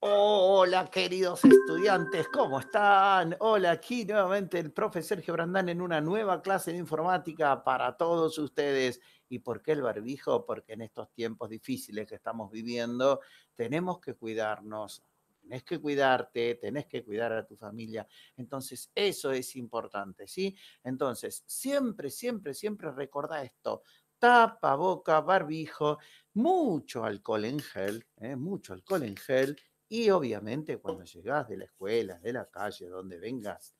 Hola, queridos estudiantes, ¿cómo están? Hola, aquí nuevamente el profe Sergio Brandán en una nueva clase de informática para todos ustedes. ¿Y por qué el barbijo? Porque en estos tiempos difíciles que estamos viviendo, tenemos que cuidarnos. Tenés que cuidarte, tenés que cuidar a tu familia. Entonces, eso es importante, ¿sí? Entonces, siempre, siempre, siempre recordá esto tapa, boca, barbijo, mucho alcohol en gel, ¿eh? mucho alcohol en gel y obviamente cuando llegas de la escuela, de la calle, donde vengas,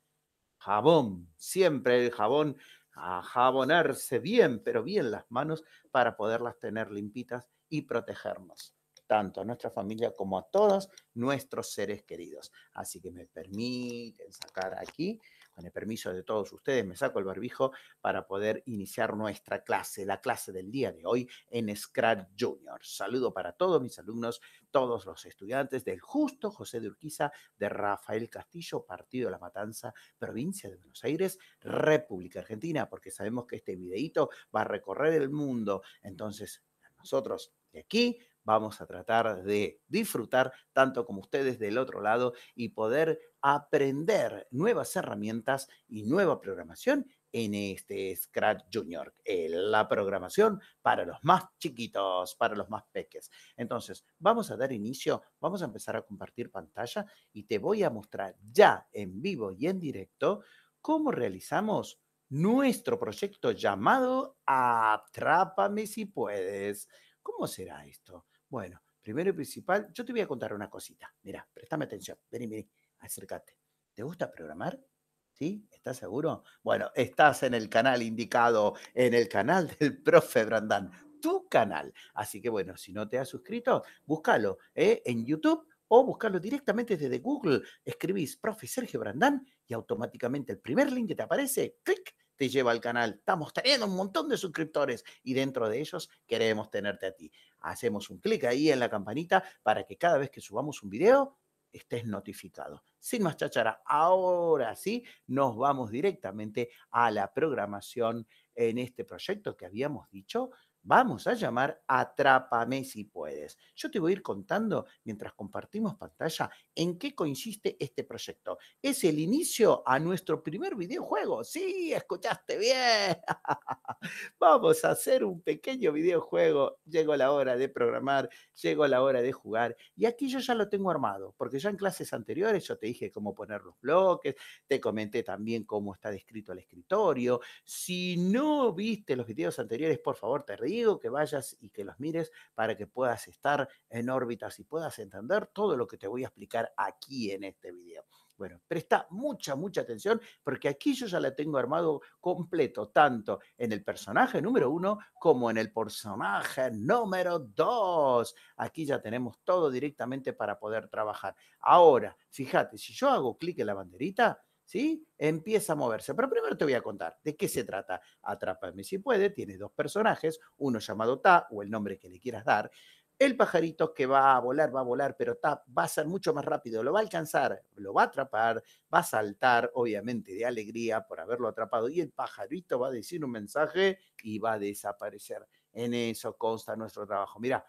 jabón, siempre el jabón, a jabonarse bien, pero bien las manos para poderlas tener limpitas y protegernos, tanto a nuestra familia como a todos nuestros seres queridos. Así que me permiten sacar aquí con el permiso de todos ustedes, me saco el barbijo para poder iniciar nuestra clase, la clase del día de hoy en Scratch Junior. Saludo para todos mis alumnos, todos los estudiantes del Justo José de Urquiza, de Rafael Castillo, Partido de la Matanza, Provincia de Buenos Aires, República Argentina, porque sabemos que este videíto va a recorrer el mundo. Entonces, nosotros de aquí vamos a tratar de disfrutar tanto como ustedes del otro lado y poder aprender nuevas herramientas y nueva programación en este Scratch Junior, eh, la programación para los más chiquitos, para los más peques. Entonces, vamos a dar inicio, vamos a empezar a compartir pantalla y te voy a mostrar ya en vivo y en directo cómo realizamos nuestro proyecto llamado Atrápame si puedes. ¿Cómo será esto? Bueno, primero y principal, yo te voy a contar una cosita. Mira, préstame atención. Vení, vení, acércate. ¿Te gusta programar? ¿Sí? ¿Estás seguro? Bueno, estás en el canal indicado, en el canal del profe Brandán, tu canal. Así que bueno, si no te has suscrito, búscalo ¿eh? en YouTube o búscalo directamente desde Google. Escribís, profe Sergio Brandán, y automáticamente el primer link que te aparece, clic, te lleva al canal. Estamos teniendo un montón de suscriptores y dentro de ellos queremos tenerte a ti. Hacemos un clic ahí en la campanita para que cada vez que subamos un video estés notificado. Sin más chachara, ahora sí nos vamos directamente a la programación en este proyecto que habíamos dicho vamos a llamar Atrápame si puedes. Yo te voy a ir contando mientras compartimos pantalla en qué consiste este proyecto. Es el inicio a nuestro primer videojuego. Sí, escuchaste bien. vamos a hacer un pequeño videojuego. Llegó la hora de programar, llegó la hora de jugar. Y aquí yo ya lo tengo armado, porque ya en clases anteriores yo te dije cómo poner los bloques, te comenté también cómo está descrito el escritorio. Si no viste los videos anteriores, por favor, te ríes que vayas y que los mires para que puedas estar en órbitas y puedas entender todo lo que te voy a explicar aquí en este video. Bueno, presta mucha, mucha atención porque aquí yo ya la tengo armado completo, tanto en el personaje número uno como en el personaje número dos. Aquí ya tenemos todo directamente para poder trabajar. Ahora, fíjate, si yo hago clic en la banderita, ¿sí? Empieza a moverse. Pero primero te voy a contar de qué se trata. Atrápame si puede, tiene dos personajes, uno llamado Ta o el nombre que le quieras dar. El pajarito que va a volar, va a volar, pero Ta va a ser mucho más rápido, lo va a alcanzar, lo va a atrapar, va a saltar, obviamente, de alegría por haberlo atrapado. Y el pajarito va a decir un mensaje y va a desaparecer. En eso consta nuestro trabajo. Mira,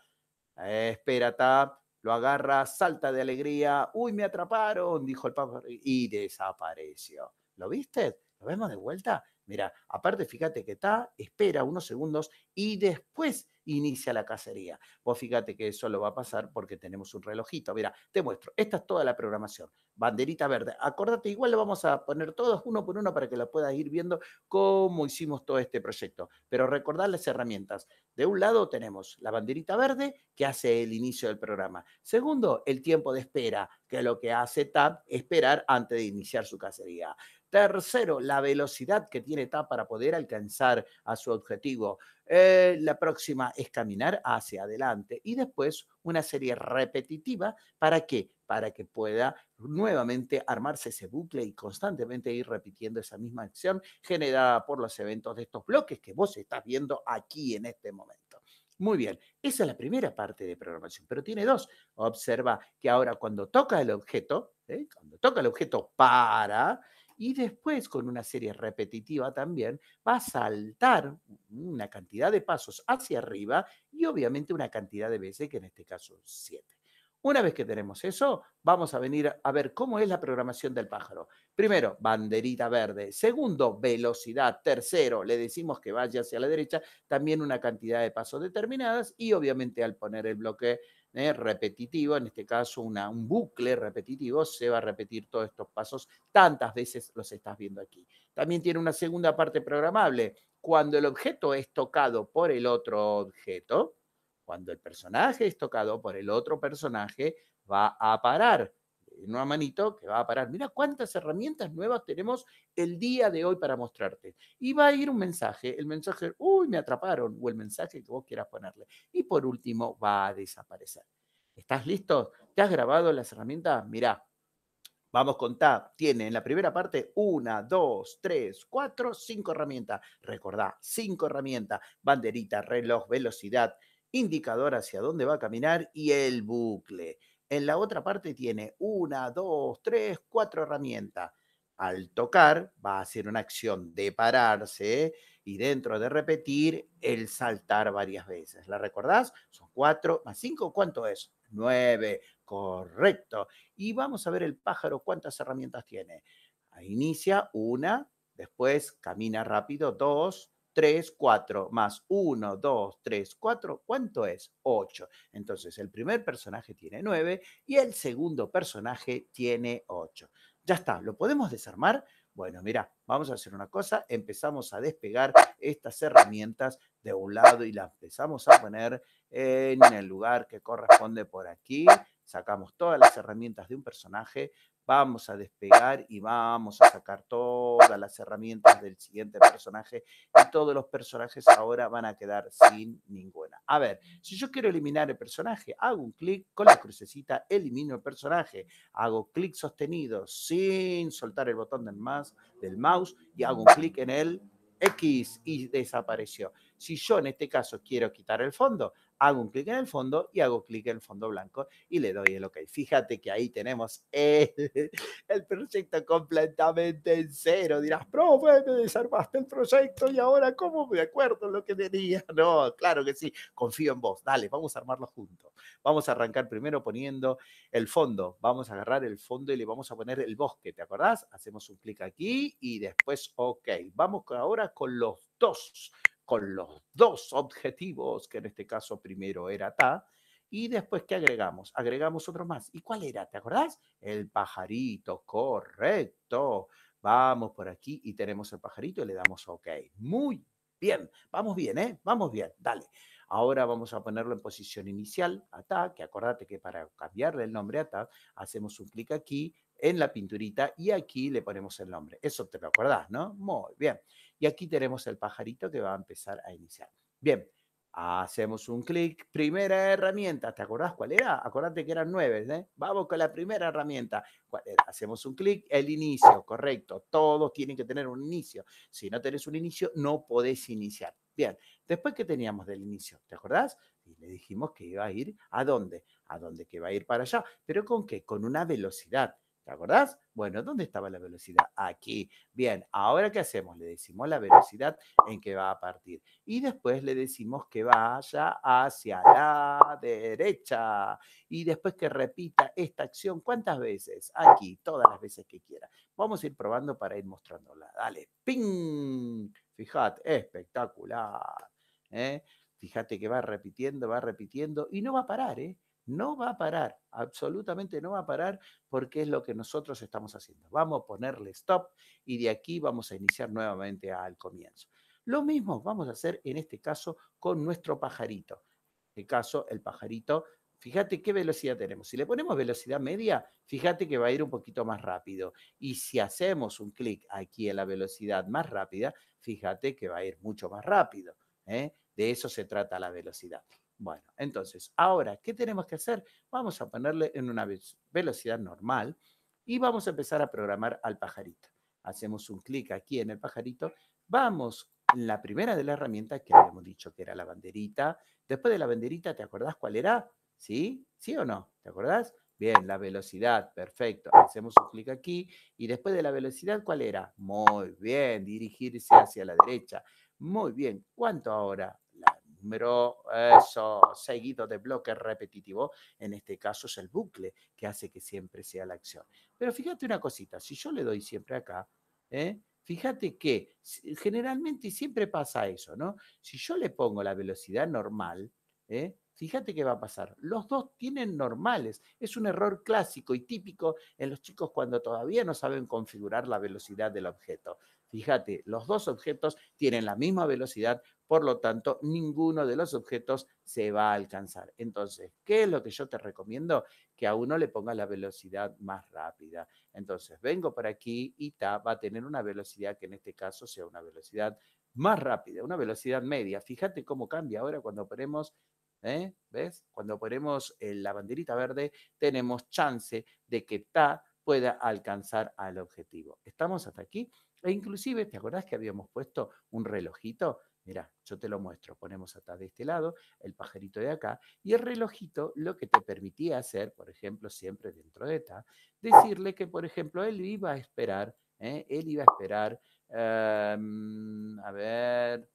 espera, Ta, lo agarra, salta de alegría, uy, me atraparon, dijo el Papa, y desapareció. ¿Lo viste? lo vemos de vuelta. Mira, aparte, fíjate que está, espera unos segundos y después inicia la cacería. Vos fíjate que eso lo va a pasar porque tenemos un relojito. Mira, te muestro. Esta es toda la programación. Banderita verde. Acordate, igual lo vamos a poner todos uno por uno para que lo puedas ir viendo cómo hicimos todo este proyecto. Pero recordar las herramientas. De un lado tenemos la banderita verde que hace el inicio del programa. Segundo, el tiempo de espera, que es lo que hace TAP esperar antes de iniciar su cacería. Tercero, la velocidad que tiene TAP para poder alcanzar a su objetivo. Eh, la próxima es caminar hacia adelante y después una serie repetitiva. ¿Para qué? Para que pueda nuevamente armarse ese bucle y constantemente ir repitiendo esa misma acción generada por los eventos de estos bloques que vos estás viendo aquí en este momento. Muy bien, esa es la primera parte de programación, pero tiene dos. Observa que ahora cuando toca el objeto, ¿eh? cuando toca el objeto para, y después con una serie repetitiva también va a saltar una cantidad de pasos hacia arriba y obviamente una cantidad de veces, que en este caso 7. Una vez que tenemos eso, vamos a venir a ver cómo es la programación del pájaro. Primero, banderita verde. Segundo, velocidad. Tercero, le decimos que vaya hacia la derecha, también una cantidad de pasos determinadas y obviamente al poner el bloque eh, repetitivo, en este caso un bucle repetitivo, se va a repetir todos estos pasos, tantas veces los estás viendo aquí. También tiene una segunda parte programable. Cuando el objeto es tocado por el otro objeto, cuando el personaje es tocado por el otro personaje, va a parar en una manito que va a parar. Mira cuántas herramientas nuevas tenemos el día de hoy para mostrarte. Y va a ir un mensaje, el mensaje, uy, me atraparon, o el mensaje que vos quieras ponerle. Y por último, va a desaparecer. ¿Estás listo? ¿Te has grabado las herramientas? Mira, Vamos con contar. Tiene en la primera parte una, dos, tres, cuatro, cinco herramientas. Recordá, cinco herramientas. Banderita, reloj, velocidad, indicador hacia dónde va a caminar y el bucle. En la otra parte tiene una, dos, tres, cuatro herramientas. Al tocar va a hacer una acción de pararse y dentro de repetir el saltar varias veces. ¿La recordás? Son cuatro más cinco. ¿Cuánto es? Nueve. Correcto. Y vamos a ver el pájaro cuántas herramientas tiene. Inicia una, después camina rápido dos, 3, 4 más 1, 2, 3, 4, ¿cuánto es? 8. Entonces el primer personaje tiene 9 y el segundo personaje tiene 8. Ya está, ¿lo podemos desarmar? Bueno, mira, vamos a hacer una cosa, empezamos a despegar estas herramientas de un lado y las empezamos a poner en el lugar que corresponde por aquí. Sacamos todas las herramientas de un personaje, vamos a despegar y vamos a sacar todas las herramientas del siguiente personaje y todos los personajes ahora van a quedar sin ninguna. A ver, si yo quiero eliminar el personaje, hago un clic con la crucecita, elimino el personaje, hago clic sostenido sin soltar el botón del, más, del mouse y hago un clic en el X y desapareció. Si yo en este caso quiero quitar el fondo, hago un clic en el fondo y hago clic en el fondo blanco y le doy el OK. Fíjate que ahí tenemos el, proyecto completamente en cero. Dirás, profe, me desarmaste el proyecto y ahora cómo me acuerdo lo que tenía. No, claro que sí, confío en vos. Dale, vamos a armarlo juntos. Vamos a arrancar primero poniendo el fondo. Vamos a agarrar el fondo y le vamos a poner el bosque, ¿te acordás? Hacemos un clic aquí y después OK. Vamos ahora con los dos con los dos objetivos, que en este caso primero era TA, y después, que agregamos? Agregamos otro más. ¿Y cuál era? ¿Te acordás? El pajarito, correcto. Vamos por aquí y tenemos el pajarito y le damos OK. Muy bien, vamos bien, ¿eh? Vamos bien, dale. Ahora vamos a ponerlo en posición inicial, ta que acordate que para cambiarle el nombre a hacemos un clic aquí, en la pinturita y aquí le ponemos el nombre. Eso te lo acordás, ¿no? Muy bien. Y aquí tenemos el pajarito que va a empezar a iniciar. Bien, hacemos un clic. Primera herramienta, ¿te acordás cuál era? Acordate que eran nueve, ¿eh? Vamos con la primera herramienta. Eh, hacemos un clic, el inicio, correcto. Todos tienen que tener un inicio. Si no tenés un inicio, no podés iniciar. Bien, después que teníamos del inicio, ¿te acordás? Y le dijimos que iba a ir a dónde, a dónde que iba a ir para allá, pero con qué, con una velocidad. ¿Te acordás? Bueno, ¿dónde estaba la velocidad? Aquí. Bien, ahora ¿qué hacemos? Le decimos la velocidad en que va a partir. Y después le decimos que vaya hacia la derecha. Y después que repita esta acción, ¿cuántas veces? Aquí, todas las veces que quiera. Vamos a ir probando para ir mostrándola. Dale, ¡ping! Fijate, espectacular. ¿eh? Fíjate que va repitiendo, va repitiendo y no va a parar, ¿eh? No va a parar, absolutamente no va a parar porque es lo que nosotros estamos haciendo. Vamos a ponerle stop y de aquí vamos a iniciar nuevamente al comienzo. Lo mismo vamos a hacer en este caso con nuestro pajarito. En este caso, el pajarito, fíjate qué velocidad tenemos. Si le ponemos velocidad media, fíjate que va a ir un poquito más rápido. Y si hacemos un clic aquí en la velocidad más rápida, fíjate que va a ir mucho más rápido. ¿eh? De eso se trata la velocidad. Bueno, entonces, ahora, ¿qué tenemos que hacer? Vamos a ponerle en una velocidad normal y vamos a empezar a programar al pajarito. Hacemos un clic aquí en el pajarito, vamos en la primera de la herramienta que habíamos dicho que era la banderita. Después de la banderita, ¿te acordás cuál era? ¿Sí? ¿Sí o no? ¿Te acordás? Bien, la velocidad, perfecto. Hacemos un clic aquí. Y después de la velocidad, ¿cuál era? Muy bien, dirigirse hacia la derecha. Muy bien. ¿Cuánto ahora? número eso, seguido de bloque repetitivo en este caso es el bucle que hace que siempre sea la acción. Pero fíjate una cosita, si yo le doy siempre acá, ¿eh? fíjate que generalmente siempre pasa eso, ¿no? Si yo le pongo la velocidad normal, ¿eh? fíjate qué va a pasar. Los dos tienen normales. Es un error clásico y típico en los chicos cuando todavía no saben configurar la velocidad del objeto. Fíjate, los dos objetos tienen la misma velocidad, por lo tanto, ninguno de los objetos se va a alcanzar. Entonces, ¿qué es lo que yo te recomiendo? Que a uno le ponga la velocidad más rápida. Entonces, vengo por aquí y ta va a tener una velocidad que en este caso sea una velocidad más rápida, una velocidad media. Fíjate cómo cambia ahora cuando ponemos ¿Eh? ¿Ves? Cuando ponemos eh, la banderita verde, tenemos chance de que TA pueda alcanzar al objetivo. ¿Estamos hasta aquí? E inclusive, ¿te acordás que habíamos puesto un relojito? mira yo te lo muestro. Ponemos acá de este lado el pajarito de acá y el relojito lo que te permitía hacer, por ejemplo, siempre dentro de esta decirle que, por ejemplo, él iba a esperar, ¿eh? él iba a esperar, em, a ver,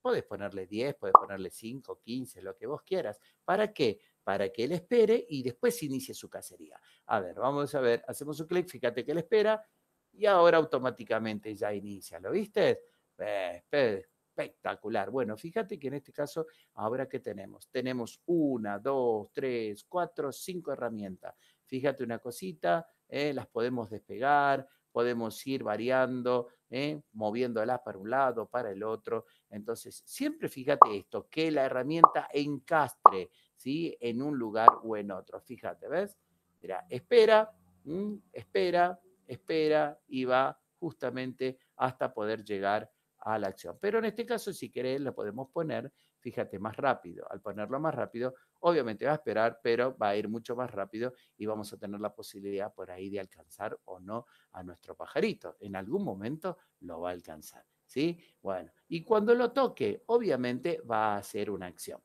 podés ponerle 10, puedes ponerle 5, 15, lo que vos quieras. ¿Para qué? Para que él espere y después inicie su cacería. A ver, vamos a ver, hacemos un clic, fíjate que él espera, y ahora automáticamente ya inicia. ¿Lo viste? Eh, espectacular. Bueno, fíjate que en este caso, ahora que tenemos, tenemos una, dos, tres, cuatro, cinco herramientas. Fíjate una cosita, eh, las podemos despegar, podemos ir variando, eh, moviéndolas para un lado, para el otro. Entonces, siempre fíjate esto, que la herramienta encastre, ¿sí? En un lugar o en otro. Fíjate, ¿ves? Mira, espera, mm, espera, espera y va justamente hasta poder llegar a la acción. Pero en este caso, si querés, lo podemos poner, fíjate, más rápido. Al ponerlo más rápido, obviamente va a esperar, pero va a ir mucho más rápido y vamos a tener la posibilidad por ahí de alcanzar o no a nuestro pajarito. En algún momento lo va a alcanzar, ¿sí? Bueno, y cuando lo toque, obviamente va a ser una acción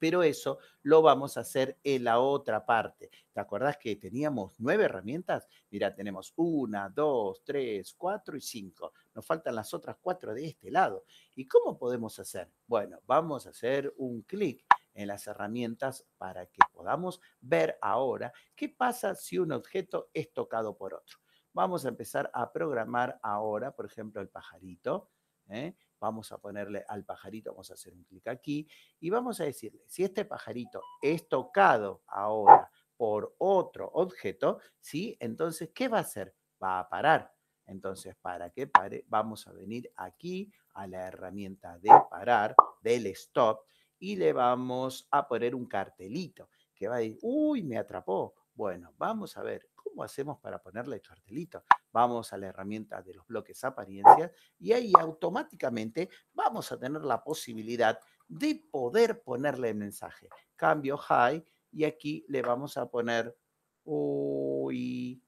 pero eso lo vamos a hacer en la otra parte. ¿Te acuerdas que teníamos nueve herramientas? Mira, tenemos una, dos, tres, cuatro y cinco. Nos faltan las otras cuatro de este lado. ¿Y cómo podemos hacer? Bueno, vamos a hacer un clic en las herramientas para que podamos ver ahora qué pasa si un objeto es tocado por otro. Vamos a empezar a programar ahora, por ejemplo, el pajarito. ¿eh? vamos a ponerle al pajarito, vamos a hacer un clic aquí y vamos a decirle, si este pajarito es tocado ahora por otro objeto, ¿sí? Entonces, ¿qué va a hacer? Va a parar. Entonces, para que pare, vamos a venir aquí a la herramienta de parar, del stop, y le vamos a poner un cartelito que va a decir, uy, me atrapó. Bueno, vamos a ver, hacemos para ponerle el cartelito? Vamos a la herramienta de los bloques apariencias y ahí automáticamente vamos a tener la posibilidad de poder ponerle el mensaje. Cambio high y aquí le vamos a poner, uy,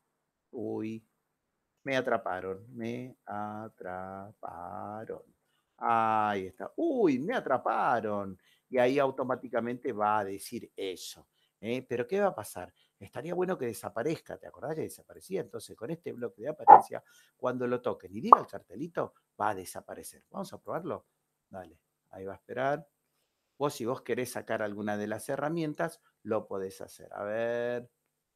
uy, me atraparon, me atraparon. Ahí está. Uy, me atraparon. Y ahí automáticamente va a decir eso. ¿eh? Pero ¿qué va a pasar? estaría bueno que desaparezca, ¿te acordás que desaparecía? Entonces, con este bloque de apariencia, cuando lo toquen y diga el cartelito, va a desaparecer. Vamos a probarlo. Dale, ahí va a esperar. Vos, si vos querés sacar alguna de las herramientas, lo podés hacer. A ver,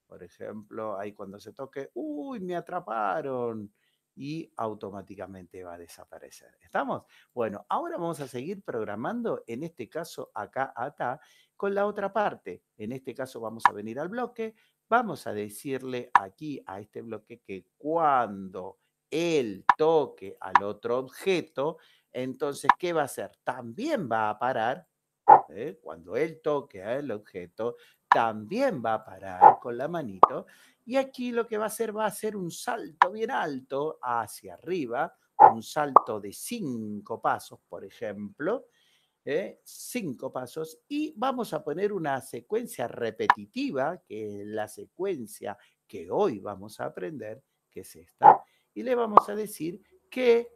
por ejemplo, ahí cuando se toque, ¡uy, me atraparon! y automáticamente va a desaparecer. ¿Estamos? Bueno, ahora vamos a seguir programando, en este caso acá acá, con la otra parte. En este caso vamos a venir al bloque, vamos a decirle aquí a este bloque que cuando él toque al otro objeto, entonces, ¿qué va a hacer? También va a parar, ¿eh? cuando él toque al objeto, también va a parar con la manito. Y aquí lo que va a hacer va a hacer un salto bien alto hacia arriba, un salto de cinco pasos, por ejemplo, ¿eh? cinco pasos y vamos a poner una secuencia repetitiva, que es la secuencia que hoy vamos a aprender, que es esta, y le vamos a decir que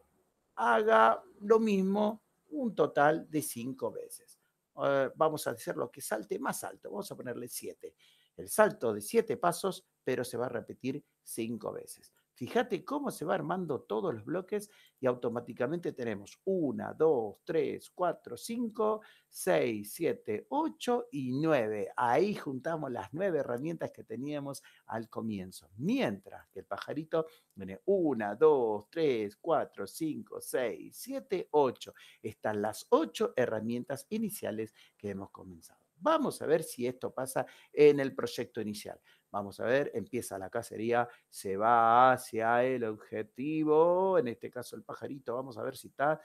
haga lo mismo un total de cinco veces. Eh, vamos a lo que salte más alto, vamos a ponerle siete. El salto de siete pasos, pero se va a repetir cinco veces. Fíjate cómo se va armando todos los bloques y automáticamente tenemos 1, 2, 3, 4, 5, 6, 7, 8 y 9. Ahí juntamos las nueve herramientas que teníamos al comienzo. Mientras que el pajarito viene 1, 2, 3, 4, 5, 6, 7, 8. Están las ocho herramientas iniciales que hemos comenzado. Vamos a ver si esto pasa en el proyecto inicial. Vamos a ver, empieza la cacería, se va hacia el objetivo, en este caso el pajarito, vamos a ver si está,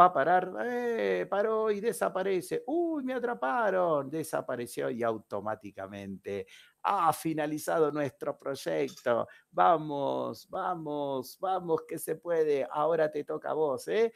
va a parar, eh, paró y desaparece, uy, me atraparon, desapareció y automáticamente ha finalizado nuestro proyecto, vamos, vamos, vamos, que se puede, ahora te toca a vos, ¿eh?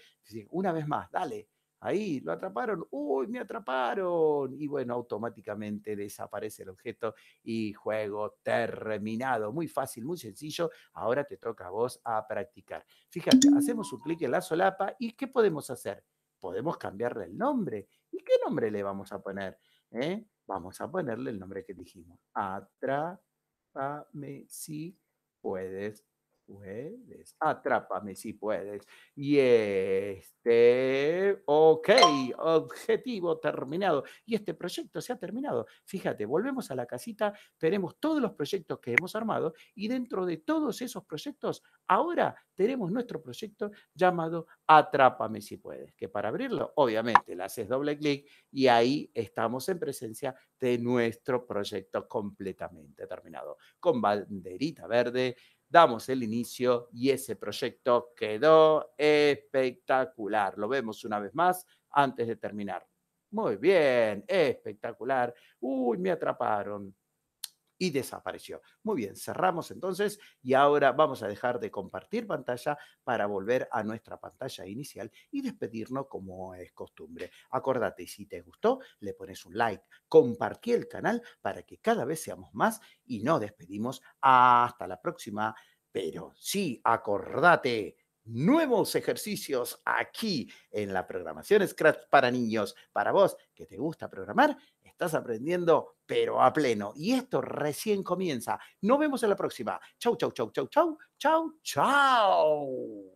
Una vez más, dale, Ahí lo atraparon, uy, me atraparon. Y bueno, automáticamente desaparece el objeto y juego terminado. Muy fácil, muy sencillo. Ahora te toca a vos a practicar. Fíjate, hacemos un clic en la solapa y ¿qué podemos hacer? Podemos cambiarle el nombre. ¿Y qué nombre le vamos a poner? ¿Eh? Vamos a ponerle el nombre que dijimos. Atrápame si puedes puedes, atrápame si puedes. Y este, ok, objetivo terminado. Y este proyecto se ha terminado. Fíjate, volvemos a la casita, tenemos todos los proyectos que hemos armado y dentro de todos esos proyectos, ahora tenemos nuestro proyecto llamado Atrápame si puedes, que para abrirlo, obviamente, le haces doble clic y ahí estamos en presencia de nuestro proyecto completamente terminado, con banderita verde damos el inicio y ese proyecto quedó espectacular. Lo vemos una vez más antes de terminar. Muy bien, espectacular. Uy, me atraparon y desapareció. Muy bien, cerramos entonces y ahora vamos a dejar de compartir pantalla para volver a nuestra pantalla inicial y despedirnos como es costumbre. Acordate, si te gustó, le pones un like, compartí el canal para que cada vez seamos más y no despedimos hasta la próxima. Pero sí, acordate, nuevos ejercicios aquí en la programación Scratch para niños, para vos que te gusta programar estás aprendiendo, pero a pleno. Y esto recién comienza. Nos vemos en la próxima. Chau, chau, chau, chau, chau, chau, chau.